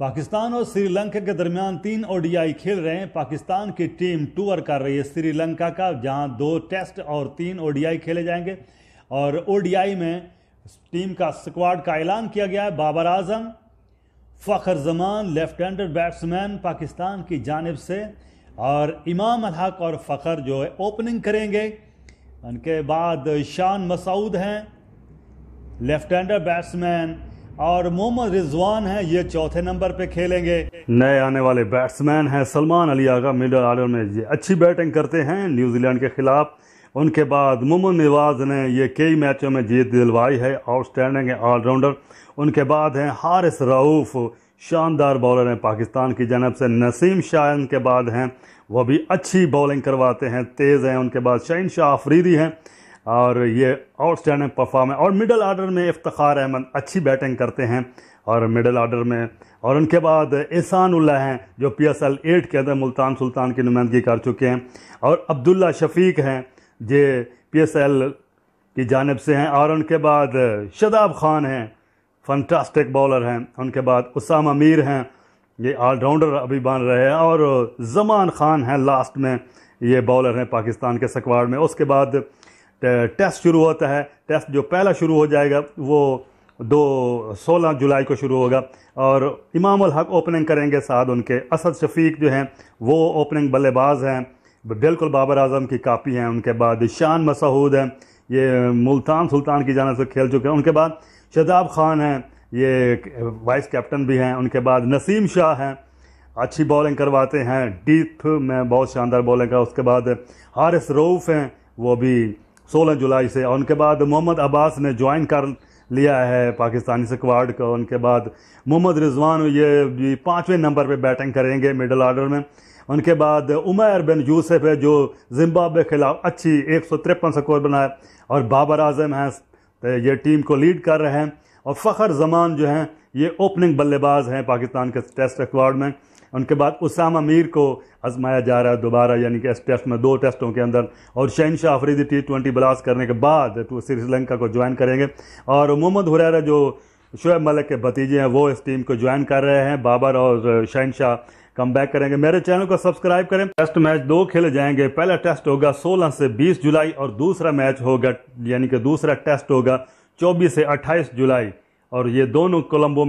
पाकिस्तान और श्रीलंका के दरमियान तीन ओडीआई खेल रहे हैं पाकिस्तान की टीम टूर कर रही है श्रीलंका का जहां दो टेस्ट और तीन ओडीआई खेले जाएंगे और ओडीआई में टीम का स्क्वाड का ऐलान किया गया है Babar Azam Fakhar Zaman left handed batsman Pakistan की जानब से और इमाम अलहक और फ़खर जो है ओपनिंग करेंगे उनके बाद शान मसूद हैं लेफ्ट हैंडर बैट्समैन और मोहम्मद रिजवान हैं ये चौथे नंबर पे खेलेंगे नए आने वाले बैट्समैन हैं सलमान अली आगा मिडल ऑर्डर में ये अच्छी बैटिंग करते हैं न्यूजीलैंड के खिलाफ उनके बाद मोहम्मद नवाज ने ये कई मैचों में जीत दिलवाई है आउटस्टैंडिंग ऑलराउंडर उनके बाद हैं हारिस रऊफ़ शानदार बॉलर हैं पाकिस्तान की जानब से नसीम शाह के बाद हैं वह भी अच्छी बॉलिंग करवाते हैं तेज़ हैं उनके बाद शहीन शाह आफरीदी हैं और ये आउटस्टैंडिंग परफॉर्म है और मिडल आर्डर में इफ्तार अहमद अच्छी बैटिंग करते हैं और मिडल आर्डर में और उनके बाद एहसान उल्ला हैं जो पी एस एल एट के अंदर मुल्तान सुल्तान की नुमाइंदगी कर चुके हैं और अब्दुल्ला शफीक हैं जे पी एस एल की जानब से हैं और उनके बाद शदाब खान हैं फंटास्टिक बॉलर हैं उनके बाद उसाम अमीर हैं ये ऑलराउंडर अभी बन रहे हैं और जमान खान हैं लास्ट में ये बॉलर हैं पाकिस्तान के सकवाड़ में उसके बाद टेस्ट शुरू होता है टेस्ट जो पहला शुरू हो जाएगा वो दो सोलह जुलाई को शुरू होगा और इमाम हक ओपनिंग करेंगे साथ उनके असद शफीक जो हैं वो ओपनिंग बल्लेबाज हैं बिल्कुल बाबर आजम की कापी हैं उनके बाद शान मसहूद हैं ये मुल्तान सुल्तान की जानब से खेल चुके हैं उनके बाद शदाब खान हैं ये वाइस कैप्टन भी हैं उनके बाद नसीम शाह हैं अच्छी बॉलिंग करवाते हैं डीप में बहुत शानदार बॉलिंग है उसके बाद हारिस रऊफ़ हैं वो भी 16 जुलाई से और उनके बाद मोहम्मद अब्बास ने ज्वाइन कर लिया है पाकिस्तानी स्क्वाड को उनके बाद मोहम्मद रिजवान ये पाँचवें नंबर पे बैटिंग करेंगे मिडल ऑर्डर में उनके बाद उमर बिन यूसफ है जो जिम्बाब्वे खिलाफ अच्छी एक सौ तिरपन स्कोर बनाए और बाबर आजम हैं तो ये टीम को लीड कर रहे हैं और फ़खर जमान जो हैं ये ओपनिंग बल्लेबाज हैं पाकिस्तान के टेस्ट स्क्वाड में उनके बाद उसामा मीर को आजमाया जा रहा है दोबारा यानी कि इस टेस्ट में दो टेस्टों के अंदर और शहनशाह अफरीदी टी ट्वेंटी ब्लास्ट करने के बाद तो श्रीलंका को ज्वाइन करेंगे और मोहम्मद हुरैरा जो शुएब मलिक के भतीजे हैं वो इस टीम को ज्वाइन कर रहे हैं बाबर और शहनशाह कम बैक करेंगे मेरे चैनल को सब्सक्राइब करें टेस्ट मैच दो खेले जाएंगे पहला टेस्ट होगा 16 से 20 जुलाई और दूसरा मैच होगा यानी कि दूसरा टेस्ट होगा 24 से 28 जुलाई और ये दोनों कोलंबो